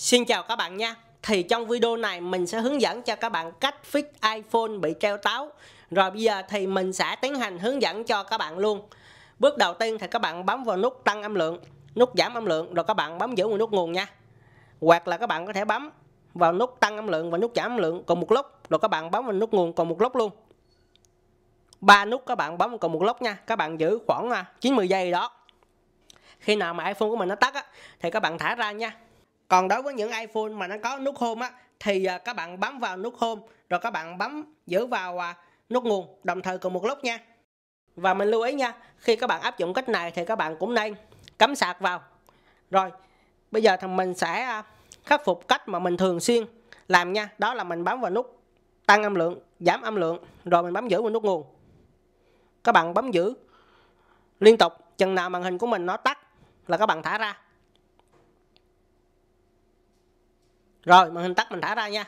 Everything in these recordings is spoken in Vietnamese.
Xin chào các bạn nha Thì trong video này mình sẽ hướng dẫn cho các bạn cách fix iPhone bị treo táo Rồi bây giờ thì mình sẽ tiến hành hướng dẫn cho các bạn luôn Bước đầu tiên thì các bạn bấm vào nút tăng âm lượng Nút giảm âm lượng rồi các bạn bấm giữ nút nguồn nha Hoặc là các bạn có thể bấm vào nút tăng âm lượng và nút giảm âm lượng cùng một lúc Rồi các bạn bấm vào nút nguồn cùng một lúc luôn ba nút các bạn bấm cùng một lúc nha Các bạn giữ khoảng 90 à, giây đó Khi nào mà iPhone của mình nó tắt á, thì các bạn thả ra nha còn đối với những iPhone mà nó có nút home á thì à, các bạn bấm vào nút home rồi các bạn bấm giữ vào à, nút nguồn đồng thời cùng một lúc nha và mình lưu ý nha khi các bạn áp dụng cách này thì các bạn cũng nên cắm sạc vào rồi bây giờ thì mình sẽ à, khắc phục cách mà mình thường xuyên làm nha đó là mình bấm vào nút tăng âm lượng giảm âm lượng rồi mình bấm giữ vào nút nguồn các bạn bấm giữ liên tục chừng nào màn hình của mình nó tắt là các bạn thả ra Rồi màn hình tắt mình thả ra nha.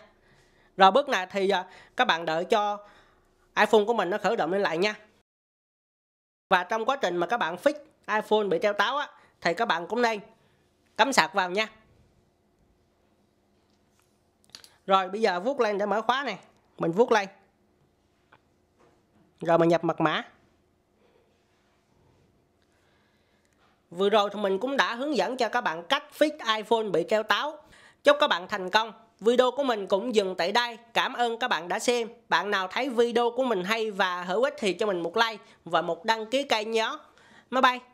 Rồi bước này thì à, các bạn đợi cho iPhone của mình nó khởi động lên lại nha. Và trong quá trình mà các bạn fix iPhone bị treo táo á, thì các bạn cũng nên cắm sạc vào nha. Rồi bây giờ vuốt lên để mở khóa này. Mình vuốt lên. Rồi mình nhập mật mã. Vừa rồi thì mình cũng đã hướng dẫn cho các bạn cách fix iPhone bị treo táo Chúc các bạn thành công. Video của mình cũng dừng tại đây. Cảm ơn các bạn đã xem. Bạn nào thấy video của mình hay và hữu ích thì cho mình một like và một đăng ký kênh nhé. Bye bye.